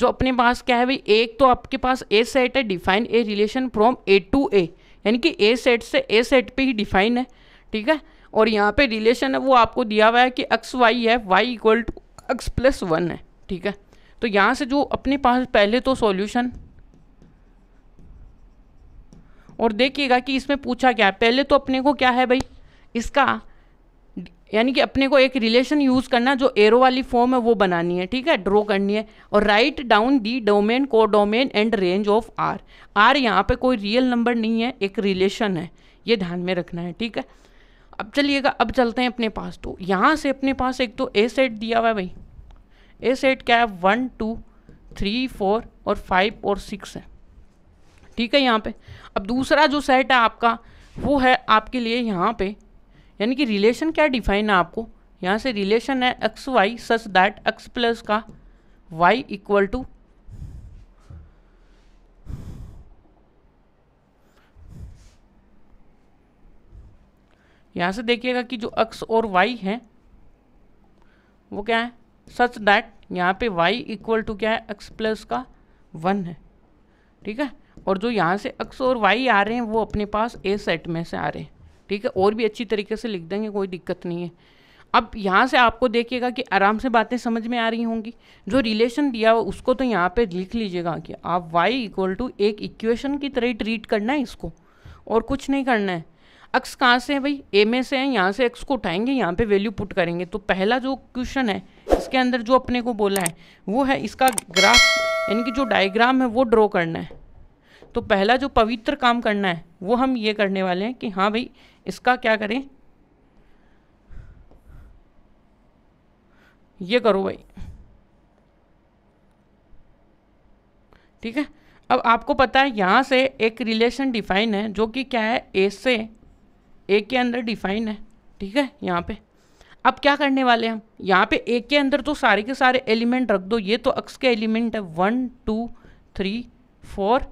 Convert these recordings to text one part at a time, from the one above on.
जो अपने पास क्या है भाई एक तो आपके पास ए सेट है define a relation from A to A यानी कि ए सेट से ए सेट पे ही डिफाइन है ठीक है और यहाँ पे रिलेशन है वो आपको दिया हुआ है कि एक्स वाई है Y equal to X plus one है ठीक है तो यहाँ से जो अपने पास पहले तो सॉल्यूशन और देखिएगा कि इसमें पूछा क्या है पहले तो अपने को क्या है भाई इसका यानी कि अपने को एक रिलेशन यूज़ करना जो एरो वाली फॉर्म है वो बनानी है ठीक है ड्रॉ करनी है और राइट डाउन दी डोमेन को domain and range of R R यहाँ पे कोई रियल नंबर नहीं है एक रिलेशन है ये ध्यान में रखना है ठीक है अब चलिएगा अब चलते हैं अपने पास तो यहाँ से अपने पास एक तो ए सेट दिया हुआ है भाई ए सेट क्या है वन टू थ्री फोर और फाइव और सिक्स है ठीक है यहाँ पर अब दूसरा जो सेट है आपका वो है आपके लिए यहाँ पर यानी कि रिलेशन क्या डिफाइन है आपको यहाँ से रिलेशन है X Y such that X plus का वाई इक्वल टू यहाँ से देखिएगा कि जो एक्स और वाई है वो क्या है सच दैट यहाँ पे वाई इक्वल टू क्या है एक्स प्लस का वन है ठीक है और जो यहाँ से एक्स और वाई आ रहे हैं वो अपने पास ए सेट में से आ रहे हैं ठीक है और भी अच्छी तरीके से लिख देंगे कोई दिक्कत नहीं है अब यहाँ से आपको देखिएगा कि आराम से बातें समझ में आ रही होंगी जो रिलेशन दिया हो उसको तो यहाँ पे लिख लीजिएगा कि आप y इक्वल टू एक इक्वेशन की तरह ट्रीट करना है इसको और कुछ नहीं करना है एक्स कहाँ से है भाई ए में से है यहाँ से एक्स को उठाएंगे यहाँ पे वैल्यू पुट करेंगे तो पहला जो क्वेश्चन है इसके अंदर जो अपने को बोला है वो है इसका ग्राफ यानी कि जो डायग्राम है वो ड्रॉ करना है तो पहला जो पवित्र काम करना है वो हम ये करने वाले हैं कि हाँ भाई इसका क्या करें ये करो भाई ठीक है अब आपको पता है यहाँ से एक रिलेशन डिफाइन है जो कि क्या है ए से ए के अंदर डिफाइन है ठीक है यहाँ पे अब क्या करने वाले हम यहाँ पे ए के अंदर तो सारे के सारे एलिमेंट रख दो ये तो अक्स के एलिमेंट है वन टू थ्री फोर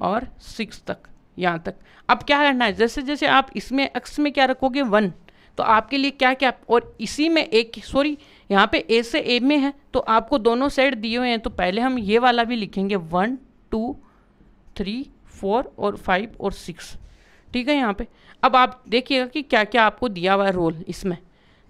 और सिक्स तक यहाँ तक अब क्या करना है जैसे जैसे आप इसमें एक्स में क्या रखोगे वन तो आपके लिए क्या क्या और इसी में एक सॉरी यहाँ पे ए से ए में है तो आपको दोनों साइड दिए हुए हैं तो पहले हम ये वाला भी लिखेंगे वन टू थ्री फोर और फाइव और सिक्स ठीक है यहाँ पे अब आप देखिएगा कि क्या क्या आपको दिया हुआ है रोल इसमें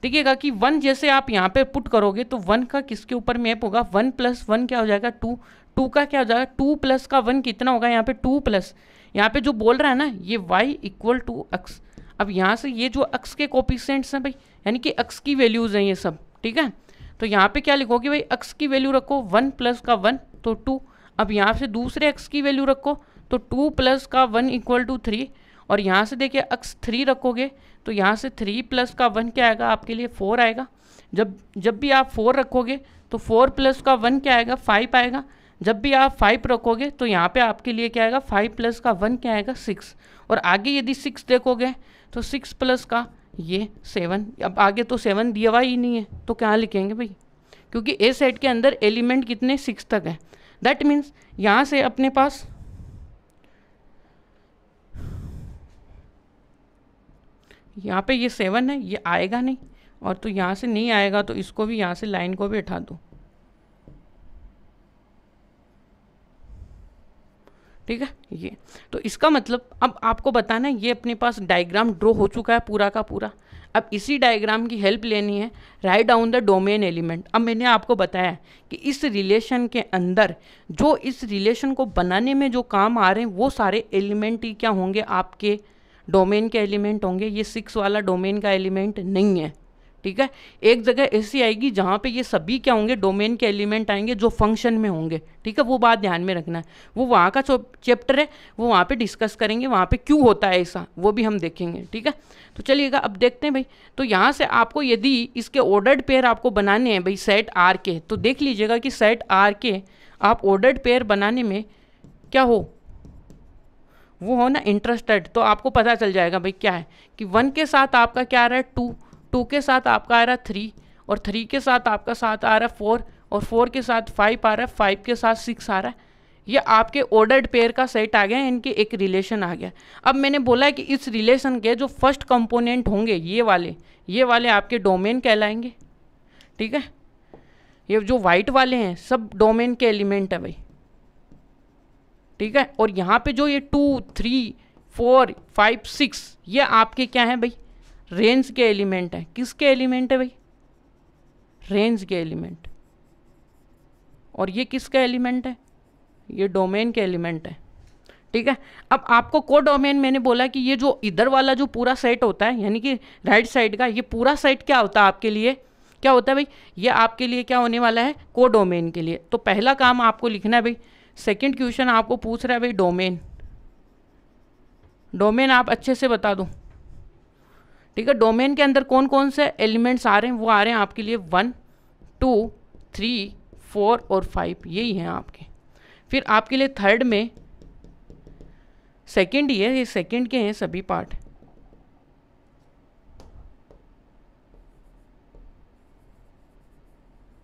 देखिएगा कि वन जैसे आप यहाँ पे पुट करोगे तो वन का किसके ऊपर मैप होगा वन प्लस वन क्या हो जाएगा टू टू का क्या हो जाएगा टू प्लस का वन कितना होगा यहाँ पे टू प्लस यहाँ पे जो बोल रहा है ना ये वाई इक्वल टू एक्स अब यहाँ से ये जो एक्स के कॉपिसेंट्स हैं भाई यानी कि एक्स की वैल्यूज़ हैं ये सब ठीक है तो यहाँ पे क्या लिखोगे भाई एक्स की वैल्यू रखो वन प्लस का वन तो टू अब यहाँ से दूसरे एक्स की वैल्यू रखो तो टू प्लस का वन इक्वल टू थ्री और यहाँ से देखिए एक्स थ्री रखोगे तो यहाँ से थ्री प्लस का वन क्या आएगा आपके लिए फोर आएगा जब जब भी आप फोर रखोगे तो फोर प्लस का वन क्या आएगा फाइव आएगा जब भी आप फाइव रखोगे तो यहाँ पे आपके लिए क्या आएगा फाइव प्लस का वन क्या आएगा सिक्स और आगे यदि सिक्स देखोगे तो सिक्स प्लस का ये सेवन अब आगे तो सेवन दिया हुआ ही नहीं है तो क्या लिखेंगे भाई क्योंकि ए सेट के अंदर एलिमेंट कितने सिक्स तक है दैट मीन्स यहाँ से अपने पास यहाँ पे ये सेवन है ये आएगा नहीं और तो यहाँ से नहीं आएगा तो इसको भी यहाँ से लाइन को भी उठा दो ठीक है ये तो इसका मतलब अब आपको बताना है ये अपने पास डायग्राम ड्रॉ हो चुका है पूरा का पूरा अब इसी डायग्राम की हेल्प लेनी है write down the domain element अब मैंने आपको बताया कि इस रिलेशन के अंदर जो इस रिलेशन को बनाने में जो काम आ रहे हैं वो सारे एलिमेंट ही क्या होंगे आपके डोमेन के एलिमेंट होंगे ये सिक्स वाला डोमेन का एलिमेंट नहीं है ठीक है एक जगह ऐसी आएगी जहाँ पे ये सभी क्या होंगे डोमेन के एलिमेंट आएंगे जो फंक्शन में होंगे ठीक है वो बात ध्यान में रखना है वो वहाँ का चैप्टर है वो वहाँ पे डिस्कस करेंगे वहाँ पे क्यों होता है ऐसा वो भी हम देखेंगे ठीक है तो चलिएगा अब देखते हैं भाई तो यहाँ से आपको यदि इसके ऑर्डर्ड पेयर आपको बनाने हैं भाई सेट आर के तो देख लीजिएगा कि सेट आर के आप ऑर्डर्ड पेयर बनाने में क्या हो वो हो ना इंटरेस्टेड तो आपको पता चल जाएगा भाई क्या है कि वन के साथ आपका क्या आ रहा है टू टू के साथ आपका आ रहा है थ्री और थ्री के साथ आपका साथ आ रहा है फोर और फोर के साथ फाइव आ रहा है फाइव के साथ सिक्स आ रहा है ये आपके ऑर्डर्ड पेयर का सेट आ गया इनके एक रिलेशन आ गया अब मैंने बोला है कि इस रिलेशन के जो फर्स्ट कंपोनेंट होंगे ये वाले ये वाले आपके डोमेन कहलाएंगे ठीक है ये जो वाइट वाले हैं सब डोमेन के एलिमेंट है भाई ठीक है और यहाँ पे जो ये two three four five six ये आपके क्या हैं भाई रेंज के एलिमेंट हैं किसके एलिमेंट है भाई रेंज के एलिमेंट और ये किसका एलिमेंट है ये डोमेन के एलिमेंट है ठीक है अब आपको को डोमेन मैंने बोला कि ये जो इधर वाला जो पूरा सेट होता है यानी कि राइट साइड का ये पूरा सेट क्या होता है आपके लिए क्या होता है भाई ये आपके लिए क्या होने वाला है को डोमेन के लिए तो पहला काम आपको लिखना है भाई सेकंड क्वेश्चन आपको पूछ रहा है भाई डोमेन डोमेन आप अच्छे से बता दो ठीक है डोमेन के अंदर कौन कौन से एलिमेंट्स आ रहे हैं वो आ रहे हैं आपके लिए वन टू थ्री फोर और फाइव यही हैं आपके फिर आपके लिए थर्ड में सेकेंड ही है ये सेकेंड के हैं सभी पार्ट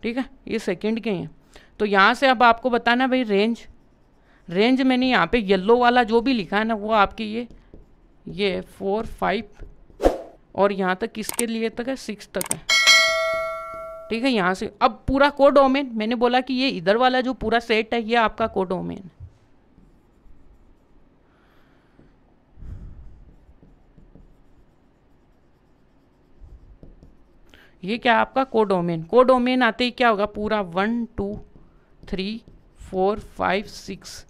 ठीक है ये सेकेंड के हैं तो यहाँ से अब आपको बताना भाई रेंज रेंज मैंने यहाँ पे येलो वाला जो भी लिखा है ना वो आपके ये ये फोर फाइव और यहाँ तक किसके लिए तक है सिक्स तक है ठीक है यहाँ से अब पूरा को डोमेन मैंने बोला कि ये इधर वाला जो पूरा सेट है ये आपका को डोमेन ये क्या आपका कोडोमेन कोडोमेन आते ही क्या होगा पूरा one two three four five six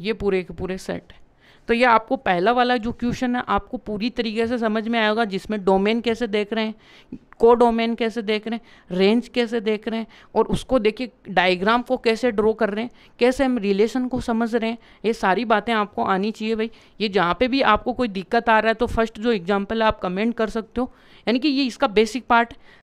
ये पूरे के पूरे सेट है तो ये आपको पहला वाला जो क्वेश्चन है आपको पूरी तरीके से समझ में आएगा जिसमें डोमेन कैसे देख रहे हैं को डोमेन कैसे देख रहे हैं रेंज कैसे देख रहे हैं और उसको देखिए डायग्राम को कैसे ड्रॉ कर रहे हैं कैसे हम रिलेशन को समझ रहे हैं ये सारी बातें आपको आनी चाहिए भाई ये जहाँ पे भी आपको कोई दिक्कत आ रहा है तो फर्स्ट जो एग्जाम्पल है आप कमेंट कर सकते हो यानी कि ये इसका बेसिक पार्ट